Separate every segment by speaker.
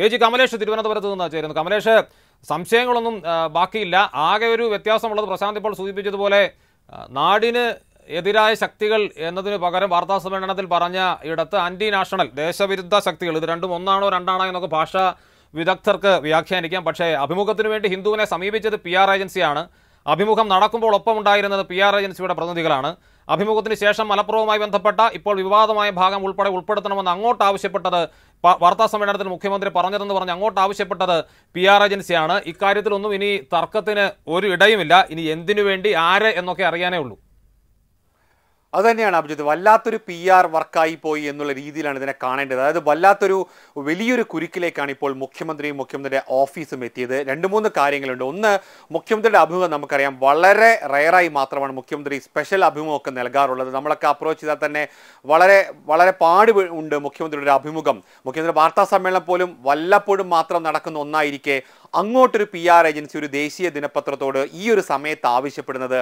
Speaker 1: K G Kamlesh തിരുവനന്തപുരത്ത് നിന്ന് ചേരുന്നു കമലേഷ് സംശയങ്ങളൊന്നും ബാക്കിയില്ല ആകെ ഒരു വ്യത്യാസമുള്ളത് പ്രശാന്ത് ഇപ്പോൾ സൂചിപ്പിച്ചതുപോലെ നാടിന് എതിരായ ശക്തികൾ എന്നതിന് പകരം വാർത്താ സമ്മേളനത്തിൽ പറഞ്ഞ ഇടത്ത് ആന്റി നാഷണൽ ദേശവിരുദ്ധ ശക്തികൾ ഇത് രണ്ടും ഒന്നാണോ രണ്ടാണോ എന്നൊക്കെ ഭാഷ വിദഗ്ധർക്ക് വ്യാഖ്യാനിക്കാം പക്ഷേ അഭിമുഖത്തിനു വേണ്ടി ഹിന്ദുവിനെ സമീപിച്ചത് പി ആർ ഏജൻസിയാണ് അഭിമുഖം നടക്കുമ്പോൾ ഉണ്ടായിരുന്നത് പി ആർ ഏജൻസിയുടെ പ്രതിനിധികളാണ് അഭിമുഖത്തിന് ശേഷം മലപ്പുറവുമായി ബന്ധപ്പെട്ട ഇപ്പോൾ വിവാദമായ ഭാഗം ഉൾപ്പെടെ ഉൾപ്പെടുത്തണമെന്ന് അങ്ങോട്ട് ആവശ്യപ്പെട്ടത് വാർത്താ സമ്മേളനത്തിൽ മുഖ്യമന്ത്രി പറഞ്ഞതെന്ന് പറഞ്ഞ് അങ്ങോട്ട് ആവശ്യപ്പെട്ടത് പി ആർ ഏജൻസിയാണ് ഇക്കാര്യത്തിലൊന്നും ഇനി തർക്കത്തിന് ഒരു ഇടയുമില്ല ഇനി എന്തിനു വേണ്ടി ആര് എന്നൊക്കെ അറിയാനേ ഉള്ളൂ
Speaker 2: അതുതന്നെയാണ് അഭിജിത്ത് വല്ലാത്തൊരു പി ആർ വർക്കായി പോയി എന്നുള്ള രീതിയിലാണ് ഇതിനെ കാണേണ്ടത് അതായത് വല്ലാത്തൊരു വലിയൊരു കുരുക്കിലേക്കാണ് ഇപ്പോൾ മുഖ്യമന്ത്രിയും മുഖ്യമന്ത്രിയുടെ ഓഫീസും എത്തിയത് രണ്ട് മൂന്ന് കാര്യങ്ങളുണ്ട് ഒന്ന് മുഖ്യമന്ത്രിയുടെ അഭിമുഖം നമുക്കറിയാം വളരെ റയറായി മാത്രമാണ് മുഖ്യമന്ത്രി സ്പെഷ്യൽ അഭിമുഖമൊക്കെ നൽകാറുള്ളത് നമ്മളൊക്കെ അപ്രോച്ച് ചെയ്താൽ തന്നെ വളരെ വളരെ പാട് ഉണ്ട് മുഖ്യമന്ത്രിയുടെ അഭിമുഖം മുഖ്യമന്ത്രി വാർത്താ സമ്മേളനം പോലും വല്ലപ്പോഴും മാത്രം നടക്കുന്ന ഒന്നായിരിക്കെ അങ്ങോട്ടൊരു പി ആർ ഏജൻസി ഒരു ദേശീയ ദിനപത്രത്തോട് ഈ ഒരു സമയത്ത് ആവശ്യപ്പെടുന്നത്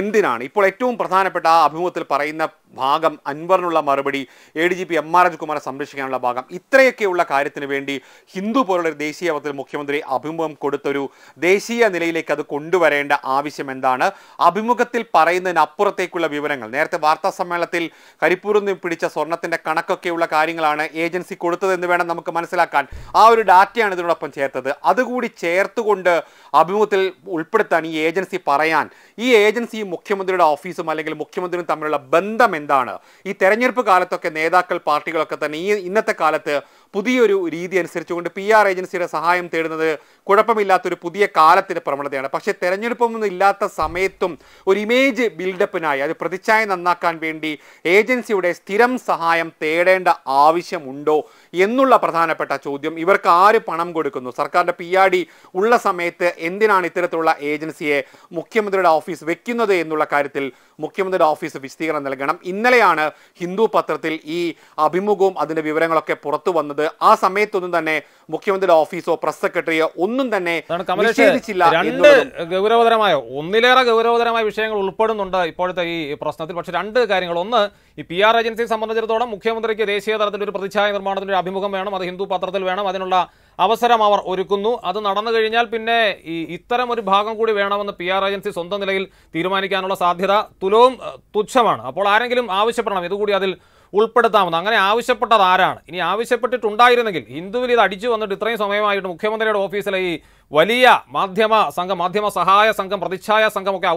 Speaker 2: എന്തിനാണ് ഇപ്പോൾ ഏറ്റവും പ്രധാനപ്പെട്ട ആ അഭിമുഖത്തിൽ പറയുന്ന ഭാഗം അൻവറിനുള്ള മറുപടി A D G P M R രാജ്കുമാറെ സംരക്ഷിക്കാനുള്ള ഭാഗം ഇത്രയൊക്കെയുള്ള കാര്യത്തിന് വേണ്ടി ഹിന്ദു പോലുള്ള ഒരു ദേശീയ പത്രത്തിൽ മുഖ്യമന്ത്രി അഭിമുഖം കൊടുത്തൊരു ദേശീയ നിലയിലേക്ക് അത് കൊണ്ടുവരേണ്ട ആവശ്യം എന്താണ് അഭിമുഖത്തിൽ പറയുന്നതിനപ്പുറത്തേക്കുള്ള വിവരങ്ങൾ നേരത്തെ വാർത്താ സമ്മേളനത്തിൽ കരിപ്പൂരിൽ നിന്ന് പിടിച്ച സ്വർണത്തിൻ്റെ കണക്കൊക്കെയുള്ള കാര്യങ്ങളാണ് ഏജൻസി കൊടുത്തതെന്ന് വേണം നമുക്ക് മനസ്സിലാക്കാൻ ആ ഒരു ഡാറ്റയാണ് ഇതിനോടൊപ്പം ചേർത്തത് അതുകൂടി ചേർത്തുകൊണ്ട് അഭിമുഖത്തിൽ ഉൾപ്പെടുത്താൻ ഈ ഏജൻസി പറയാൻ ഈ ഏജൻസി മുഖ്യമന്ത്രിയുടെ ഓഫീസും അല്ലെങ്കിൽ മുഖ്യമന്ത്രിയും തമ്മിലുള്ള ബന്ധം എന്താണ് ഈ തെരഞ്ഞെടുപ്പ് കാലത്തൊക്കെ നേതാക്കൾ പാർട്ടികളൊക്കെ തന്നെ ഈ ഇന്നത്തെ കാലത്ത് പുതിയൊരു രീതി അനുസരിച്ചുകൊണ്ട് പി ആർ ഏജൻസിയുടെ സഹായം തേടുന്നത് കുഴപ്പമില്ലാത്തൊരു പുതിയ കാലത്തിൻ്റെ പ്രവണതയാണ് പക്ഷേ തെരഞ്ഞെടുപ്പൊന്നും ഇല്ലാത്ത സമയത്തും ഒരു ഇമേജ് ബിൽഡപ്പിനായി അത് പ്രതിച്ഛായ നന്നാക്കാൻ വേണ്ടി ഏജൻസിയുടെ സ്ഥിരം സഹായം തേടേണ്ട ആവശ്യമുണ്ടോ എന്നുള്ള പ്രധാനപ്പെട്ട ചോദ്യം ഇവർക്ക് ആര് പണം കൊടുക്കുന്നു സർക്കാരിൻ്റെ പി ആർ ഡി ഉള്ള സമയത്ത് എന്തിനാണ് ഇത്തരത്തിലുള്ള ഏജൻസിയെ മുഖ്യമന്ത്രിയുടെ ഓഫീസ് വെക്കുന്നത് എന്നുള്ള കാര്യത്തിൽ മുഖ്യമന്ത്രിയുടെ ഓഫീസ് വിശദീകരണം നൽകണം ഇന്നലെയാണ് ഹിന്ദു പത്രത്തിൽ ഈ അഭിമുഖവും അതിൻ്റെ വിവരങ്ങളൊക്കെ പുറത്തു വന്നത് ആ സമയത്തൊന്നും തന്നെ മുഖ്യമന്ത്രിയുടെ ഓഫീസോ പ്രസ് സെക്രട്ടറിയോ ഒന്നും തന്നെ നിഷേധിച്ചില്ല രണ്ട്
Speaker 1: ഗൗരവതരമായോ ഒന്നിലേറെ ഗൗരവതരമായ വിഷയങ്ങൾ ഉൾപ്പെടുന്നുണ്ട് ഇപ്പോഴത്തെ ഈ പ്രശ്നത്തിൽ പക്ഷെ രണ്ട് കാര്യങ്ങൾ ഒന്ന് ഈ പി ആർ ഏജൻസിയെ സംബന്ധിച്ചിടത്തോളം മുഖ്യമന്ത്രിക്ക് ദേശീയ തലത്തിൽ ഒരു പ്രതിച്ഛായ നിർമ്മാണത്തിൻ്റെ ഒരു അഭിമുഖം വേണം അത് ഹിന്ദു പത്രത്തിൽ വേണം അതിനുള്ള അവസരം അവർ ഒരുക്കുന്നു അത് നടന്നു കഴിഞ്ഞാൽ പിന്നെ ഈ ഇത്തരം ഒരു ഭാഗം കൂടി വേണമെന്ന് പി ആർ ഏജൻസി സ്വന്തം നിലയിൽ തീരുമാനിക്കാനുള്ള സാധ്യത തുലവും തുച്ഛമാണ് അപ്പോൾ ആരെങ്കിലും ആവശ്യപ്പെടണം ഇതുകൂടി അതിൽ ഉൾപ്പെടുത്താമെന്ന് അങ്ങനെ ആവശ്യപ്പെട്ടത് ആരാണ് ഇനി ആവശ്യപ്പെട്ടിട്ടുണ്ടായിരുന്നെങ്കിൽ ഹിന്ദുവിൽ ഇത് അടിച്ചു വന്നിട്ട് ഇത്രയും സമയമായിട്ട് മുഖ്യമന്ത്രിയുടെ ഓഫീസിലെ ഈ വലിയ മാധ്യമ സംഘം മാധ്യമ സഹായ സംഘം പ്രതിച്ഛായ സംഘമൊക്കെ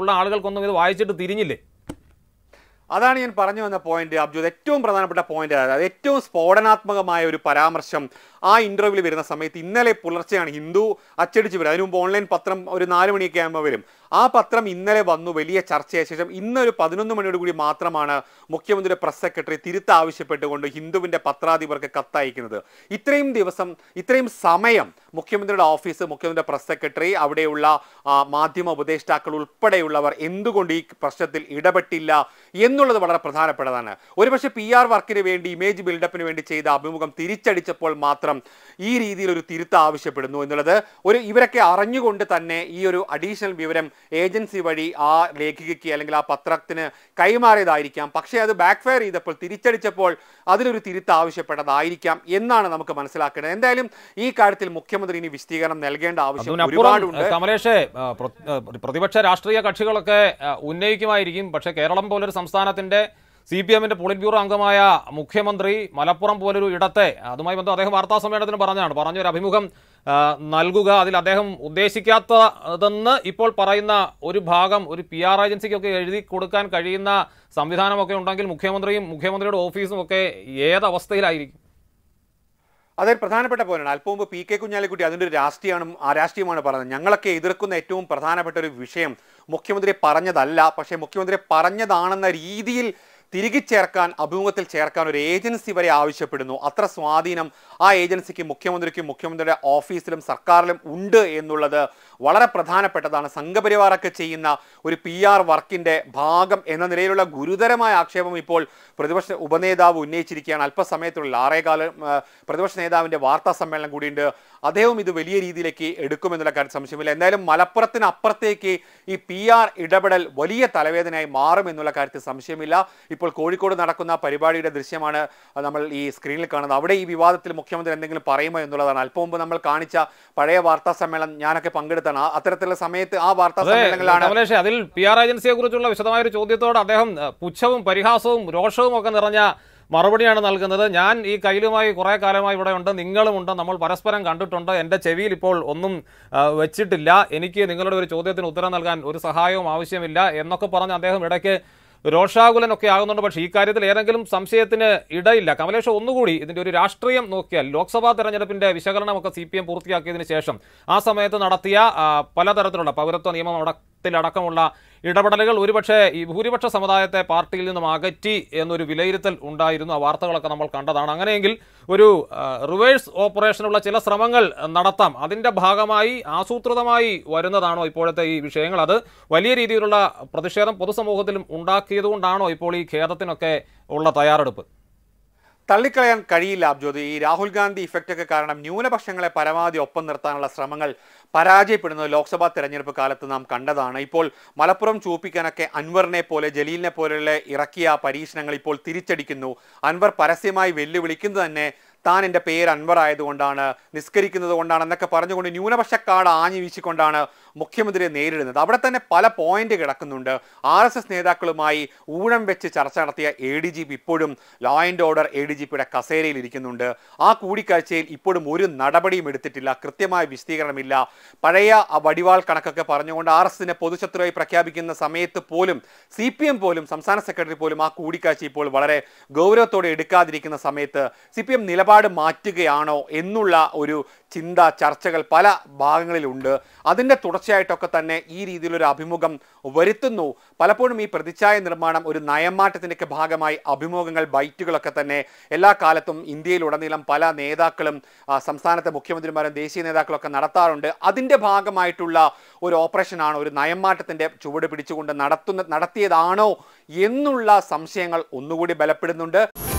Speaker 1: ഉള്ള ആളുകൾക്കൊന്നും ഇത് വായിച്ചിട്ട് തിരിഞ്ഞില്ലേ
Speaker 2: അതാണ് ഞാൻ പറഞ്ഞു വന്ന പോയിന്റ് അബ്ജുദ് ഏറ്റവും പ്രധാനപ്പെട്ട പോയിന്റ് അതായത് ഏറ്റവും സ്ഫോടനാത്മകമായ ഒരു പരാമർശം ആ ഇന്റർവ്യൂവിൽ വരുന്ന സമയത്ത് ഇന്നലെ പുലർച്ചെയാണ് ഹിന്ദു അച്ചടിച്ച് വരും അതിനു മുമ്പ് ഓൺലൈൻ പത്രം ഒരു നാല് മണിയൊക്കെ ആകുമ്പോൾ വരും ആ പത്രം ഇന്നലെ വന്നു വലിയ ചർച്ചയായ ശേഷം ഇന്നൊരു പതിനൊന്ന് മണിയോട് കൂടി മാത്രമാണ് മുഖ്യമന്ത്രിയുടെ പ്രസ് സെക്രട്ടറി തിരുത്ത ആവശ്യപ്പെട്ടുകൊണ്ട് ഹിന്ദുവിൻ്റെ പത്രാധിപർക്ക് കത്തയക്കുന്നത് ഇത്രയും ദിവസം ഇത്രയും സമയം മുഖ്യമന്ത്രിയുടെ ഓഫീസ് മുഖ്യമന്ത്രിയുടെ പ്രസ് സെക്രട്ടറി അവിടെയുള്ള മാധ്യമ ഉപദേഷ്ടാക്കൾ ഉൾപ്പെടെയുള്ളവർ എന്തുകൊണ്ട് ഈ പ്രശ്നത്തിൽ ഇടപെട്ടില്ല എന്നുള്ളത് വളരെ പ്രധാനപ്പെട്ടതാണ് ഒരുപക്ഷെ പി ആർ വർക്കിന് വേണ്ടി ഇമേജ് ബിൽഡപ്പിന് വേണ്ടി ചെയ്ത അഭിമുഖം തിരിച്ചടിച്ചപ്പോൾ മാത്രം ഈ രീതിയിൽ ഒരു തിരുത്ത ആവശ്യപ്പെടുന്നു എന്നുള്ളത് ഒരു ഇവരൊക്കെ അറിഞ്ഞുകൊണ്ട് തന്നെ ഈ ഒരു അഡീഷണൽ വിവരം ഏജൻസി വഴി ആ ലേഖികയ്ക്ക് അല്ലെങ്കിൽ ആ പത്രത്തിന് കൈമാറിയതായിരിക്കാം പക്ഷേ അത് ബാക്ക്ഫയർ ചെയ്തപ്പോൾ തിരിച്ചടിച്ചപ്പോൾ അതിലൊരു തിരുത്ത് ആവശ്യപ്പെട്ടതായിരിക്കാം എന്നാണ് നമുക്ക് മനസ്സിലാക്കേണ്ടത് എന്തായാലും ഈ കാര്യത്തിൽ മുഖ്യമന്ത്രി ഇനി വിശദീകരണം നൽകേണ്ട ആവശ്യം ഒരുപാടുണ്ട്
Speaker 1: കമലേഷേ പ്രതിപക്ഷ രാഷ്ട്രീയ കക്ഷികളൊക്കെ ഉന്നയിക്കുമായിരിക്കും പക്ഷേ കേരളം പോലൊരു സംസ്ഥാനത്തിന്റെ സി പി എമ്മിൻ്റെ പോളിറ്റ് ബ്യൂറോ അംഗമായ മുഖ്യമന്ത്രി മലപ്പുറം പോലൊരു ഇടത്തെ അതുമായി ബന്ധം അദ്ദേഹം വാർത്താ സമ്മേളനത്തിന് പറഞ്ഞാണ് പറഞ്ഞൊരു അഭിമുഖം നൽകുക അതിൽ അദ്ദേഹം ഉദ്ദേശിക്കാത്തതെന്ന് ഇപ്പോൾ പറയുന്ന ഒരു ഭാഗം ഒരു പി ആർ ഏജൻസിക്കൊക്കെ എഴുതി കൊടുക്കാൻ കഴിയുന്ന സംവിധാനമൊക്കെ
Speaker 2: ഉണ്ടെങ്കിൽ മുഖ്യമന്ത്രിയും മുഖ്യമന്ത്രിയുടെ ഓഫീസും ഒക്കെ ഏതവസ്ഥയിലായിരിക്കും അതൊരു പ്രധാനപ്പെട്ട പോലെയാണ് അല്പം മുമ്പ് പി കെ കുഞ്ഞാലിക്കുട്ടി അതിൻ്റെ ഒരു രാഷ്ട്രീയമാണ് ആ രാഷ്ട്രീയമാണ് പറയുന്നത് ഞങ്ങളൊക്കെ എതിർക്കുന്ന ഏറ്റവും പ്രധാനപ്പെട്ട ഒരു വിഷയം മുഖ്യമന്ത്രി പറഞ്ഞതല്ല പക്ഷേ മുഖ്യമന്ത്രി പറഞ്ഞതാണെന്ന രീതിയിൽ തിരികെ ചേർക്കാൻ അഭിമുഖത്തിൽ ചേർക്കാൻ ഒരു ഏജൻസി വരെ ആവശ്യപ്പെടുന്നു അത്ര സ്വാധീനം ആ ഏജൻസിക്ക് മുഖ്യമന്ത്രിക്കും മുഖ്യമന്ത്രിയുടെ ഓഫീസിലും സർക്കാരിലും ഉണ്ട് എന്നുള്ളത് വളരെ പ്രധാനപ്പെട്ടതാണ് സംഘപരിവാറൊക്കെ ചെയ്യുന്ന ഒരു പി ആർ വർക്കിൻ്റെ ഭാഗം എന്ന നിലയിലുള്ള ഗുരുതരമായ ആക്ഷേപം ഇപ്പോൾ പ്രതിപക്ഷ ഉപനേതാവ് ഉന്നയിച്ചിരിക്കുകയാണ് അല്പസമയത്തുള്ള ആറേകാലം പ്രതിപക്ഷ നേതാവിൻ്റെ വാർത്താ സമ്മേളനം കൂടിയുണ്ട് അദ്ദേഹവും ഇത് വലിയ രീതിയിലേക്ക് എടുക്കുമെന്നുള്ള കാര്യം സംശയമില്ല എന്തായാലും മലപ്പുറത്തിനപ്പുറത്തേക്ക് ഈ പി ആർ ഇടപെടൽ വലിയ തലവേദനയായി മാറുമെന്നുള്ള കാര്യത്തിൽ സംശയമില്ല ഇപ്പോൾ കോഴിക്കോട് നടക്കുന്ന പരിപാടിയുടെ ദൃശ്യമാണ് നമ്മൾ ഈ സ്ക്രീനിൽ കാണുന്നത് അവിടെ ഈ വിവാദത്തിൽ മുഖ്യമന്ത്രി എന്തെങ്കിലും പറയുമോ എന്നുള്ളതാണ് അല്പം മുമ്പ് നമ്മൾ കാണിച്ച പഴയ വാർത്താ സമ്മേളനം ഞാനൊക്കെ പങ്കെടുത്താണ് അത്തരത്തിലുള്ള സമയത്ത് ആ വാർത്താ സമ്മേളനങ്ങളാണ്
Speaker 1: അതിൽ പി ആർ ഏജൻസിയെ കുറിച്ചുള്ള വിശദമായ ഒരു ചോദ്യത്തോട് അദ്ദേഹം പുച്ഛവും പരിഹാസവും രോഷവും ഒക്കെ നിറഞ്ഞ മറുപടിയാണ് നൽകുന്നത് ഞാൻ ഈ കയ്യിലുമായി കുറേ കാലമായി ഇവിടെ ഉണ്ട് നിങ്ങളുമുണ്ട് നമ്മൾ പരസ്പരം കണ്ടിട്ടുണ്ട് എൻ്റെ ചെവിയിൽ ഇപ്പോൾ ഒന്നും വെച്ചിട്ടില്ല എനിക്ക് നിങ്ങളുടെ ഒരു ചോദ്യത്തിന് ഉത്തരം നൽകാൻ ഒരു സഹായവും ആവശ്യമില്ല എന്നൊക്കെ പറഞ്ഞ് അദ്ദേഹം ഇടയ്ക്ക് രോഷാകുലനൊക്കെ ആകുന്നുണ്ട് പക്ഷേ ഈ കാര്യത്തിൽ ഏതെങ്കിലും സംശയത്തിന് ഇടയില്ല കമലേഷ് ഒന്നുകൂടി ഇതിന്റെ ഒരു രാഷ്ട്രീയം നോക്കിയാൽ ലോക്സഭാ തെരഞ്ഞെടുപ്പിൻ്റെ വിശകലനമൊക്കെ സി പി എം പൂർത്തിയാക്കിയതിനു ശേഷം ആ സമയത്ത് നടത്തിയ പലതരത്തിലുള്ള പൗരത്വ നിയമം അടക്കമുള്ള ഇടപെടലുകൾ ഒരുപക്ഷെ ഈ ഭൂരിപക്ഷ സമുദായത്തെ പാർട്ടിയിൽ നിന്നും അകറ്റി എന്നൊരു വിലയിരുത്തൽ ഉണ്ടായിരുന്നു ആ വാർത്തകളൊക്കെ നമ്മൾ കണ്ടതാണ് അങ്ങനെയെങ്കിൽ ഒരു റിവേഴ്സ് ഓപ്പറേഷനുള്ള ചില ശ്രമങ്ങൾ നടത്താം അതിൻ്റെ ഭാഗമായി ആസൂത്രിതമായി വരുന്നതാണോ ഇപ്പോഴത്തെ ഈ വിഷയങ്ങൾ അത് വലിയ രീതിയിലുള്ള പ്രതിഷേധം പൊതുസമൂഹത്തിലും ഉണ്ടാക്കിയതുകൊണ്ടാണോ ഇപ്പോൾ ഈ
Speaker 2: ഖേദത്തിനൊക്കെ ഉള്ള തയ്യാറെടുപ്പ് തള്ളിക്കളയാൻ കഴിയില്ല അബ്ജോത് ഈ രാഹുൽ ഗാന്ധി ഇഫക്റ്റ് ഒക്കെ കാരണം ന്യൂനപക്ഷങ്ങളെ പരമാവധി ഒപ്പം നിർത്താനുള്ള ശ്രമങ്ങൾ പരാജയപ്പെടുന്നത് ലോക്സഭാ തെരഞ്ഞെടുപ്പ് കാലത്ത് നാം കണ്ടതാണ് ഇപ്പോൾ മലപ്പുറം ചൂപ്പിക്കാനൊക്കെ അൻവറിനെ പോലെ ജലീലിനെ പോലെയുള്ള ഇറക്കിയ പരീക്ഷണങ്ങൾ ഇപ്പോൾ തിരിച്ചടിക്കുന്നു അൻവർ പരസ്യമായി വെല്ലുവിളിക്കുന്നത് തന്നെ താൻ എൻ്റെ പേര് അൻവർ ആയതുകൊണ്ടാണ് നിസ്കരിക്കുന്നത് കൊണ്ടാണ് എന്നൊക്കെ പറഞ്ഞുകൊണ്ട് ന്യൂനപക്ഷക്കാട് ആഞ്ഞു വീശിക്കൊണ്ടാണ് മുഖ്യമന്ത്രിയെ നേരിടുന്നത് അവിടെ തന്നെ പല പോയിന്റ് കിടക്കുന്നുണ്ട് ആർ എസ് എസ് നേതാക്കളുമായി ഊഴം വെച്ച് ചർച്ച നടത്തിയ എ ഡി ജി പി ഇപ്പോഴും law and order A D G പിയുടെ കസേരയിൽ ഇരിക്കുന്നുണ്ട് ആ കൂടിക്കാഴ്ചയിൽ ഇപ്പോഴും ഒരു നടപടിയും എടുത്തിട്ടില്ല കൃത്യമായ വിശദീകരണമില്ല പഴയ ആ വടിവാൾ കണക്കൊക്കെ പറഞ്ഞുകൊണ്ട് ആർ എസ് എസിനെ പൊതുശത്രുവായി പ്രഖ്യാപിക്കുന്ന സമയത്ത് പോലും സി പി എം പോലും സംസ്ഥാന സെക്രട്ടറി പോലും ആ കൂടിക്കാഴ്ച ഇപ്പോൾ വളരെ ഗൗരവത്തോടെ എടുക്കാതിരിക്കുന്ന സമയത്ത് സി പി എം നിലപാട് നിലപാട് മാറ്റുകയാണോ എന്നുള്ള ഒരു ചിന്ത ചർച്ചകൾ പല ഭാഗങ്ങളിലുണ്ട് അതിൻ്റെ തുടർച്ചയായിട്ടൊക്കെ തന്നെ ഈ രീതിയിലൊരു അഭിമുഖം വരുത്തുന്നു പലപ്പോഴും ഈ പ്രതിച്ഛായ നിർമ്മാണം ഒരു നയമാറ്റത്തിൻ്റെയൊക്കെ ഭാഗമായി അഭിമുഖങ്ങൾ ബൈറ്റുകളൊക്കെ തന്നെ എല്ലാ കാലത്തും ഇന്ത്യയിലുടനീളം പല നേതാക്കളും സംസ്ഥാനത്തെ മുഖ്യമന്ത്രിമാരും ദേശീയ നേതാക്കളൊക്കെ നടത്താറുണ്ട് അതിൻ്റെ ഭാഗമായിട്ടുള്ള ഒരു ഓപ്പറേഷനാണ് ഒരു നയമാറ്റത്തിൻ്റെ ചുവട് പിടിച്ചുകൊണ്ട് നടത്തുന്ന നടത്തിയതാണോ എന്നുള്ള സംശയങ്ങൾ ഒന്നുകൂടി ബലപ്പെടുന്നുണ്ട്